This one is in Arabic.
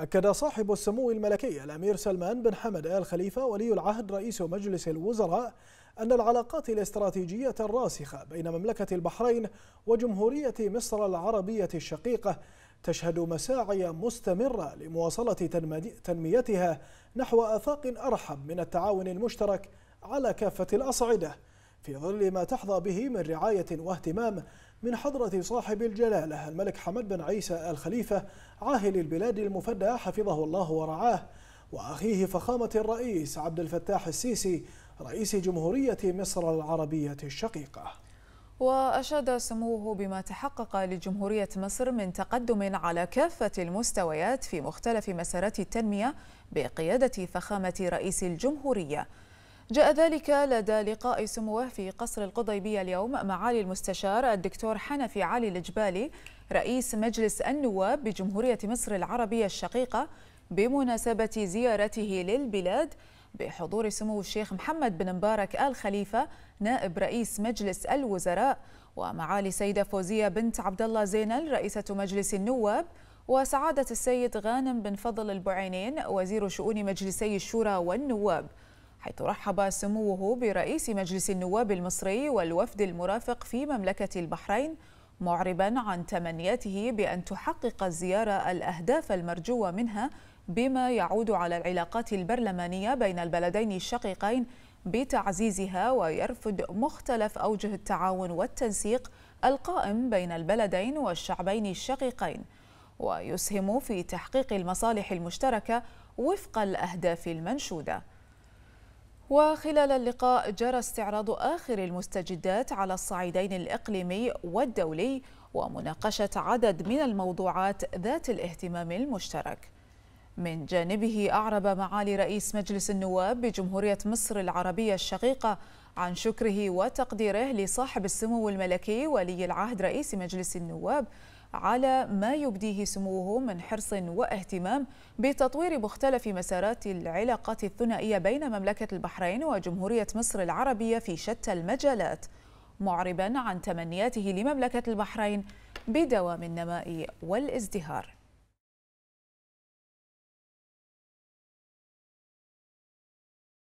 أكد صاحب السمو الملكي الأمير سلمان بن حمد آل خليفة ولي العهد رئيس مجلس الوزراء أن العلاقات الاستراتيجية الراسخة بين مملكة البحرين وجمهورية مصر العربية الشقيقة تشهد مساعي مستمرة لمواصلة تنميتها نحو آفاق أرحب من التعاون المشترك على كافة الأصعدة في ظل ما تحظى به من رعاية واهتمام من حضرة صاحب الجلالة الملك حمد بن عيسى الخليفة عاهل البلاد المفدى حفظه الله ورعاه وأخيه فخامة الرئيس عبد الفتاح السيسي رئيس جمهورية مصر العربية الشقيقة وأشاد سموه بما تحقق لجمهورية مصر من تقدم على كافة المستويات في مختلف مسارات التنمية بقيادة فخامة رئيس الجمهورية جاء ذلك لدى لقاء سموه في قصر القضيبية اليوم معالي المستشار الدكتور حنفي علي الجبالي رئيس مجلس النواب بجمهورية مصر العربية الشقيقة بمناسبة زيارته للبلاد بحضور سمو الشيخ محمد بن مبارك آل خليفة نائب رئيس مجلس الوزراء ومعالي سيدة فوزية بنت عبد الله زينل رئيسة مجلس النواب وسعادة السيد غانم بن فضل البعينين وزير شؤون مجلسي الشورى والنواب حيث رحب سموه برئيس مجلس النواب المصري والوفد المرافق في مملكة البحرين معربا عن تمنياته بأن تحقق الزيارة الأهداف المرجوة منها بما يعود على العلاقات البرلمانية بين البلدين الشقيقين بتعزيزها ويرفض مختلف أوجه التعاون والتنسيق القائم بين البلدين والشعبين الشقيقين ويسهم في تحقيق المصالح المشتركة وفق الأهداف المنشودة وخلال اللقاء جرى استعراض آخر المستجدات على الصعيدين الإقليمي والدولي ومناقشة عدد من الموضوعات ذات الاهتمام المشترك من جانبه أعرب معالي رئيس مجلس النواب بجمهورية مصر العربية الشقيقة عن شكره وتقديره لصاحب السمو الملكي ولي العهد رئيس مجلس النواب على ما يبديه سموه من حرص واهتمام بتطوير مختلف مسارات العلاقات الثنائية بين مملكة البحرين وجمهورية مصر العربية في شتى المجالات معربا عن تمنياته لمملكة البحرين بدوام النماء والازدهار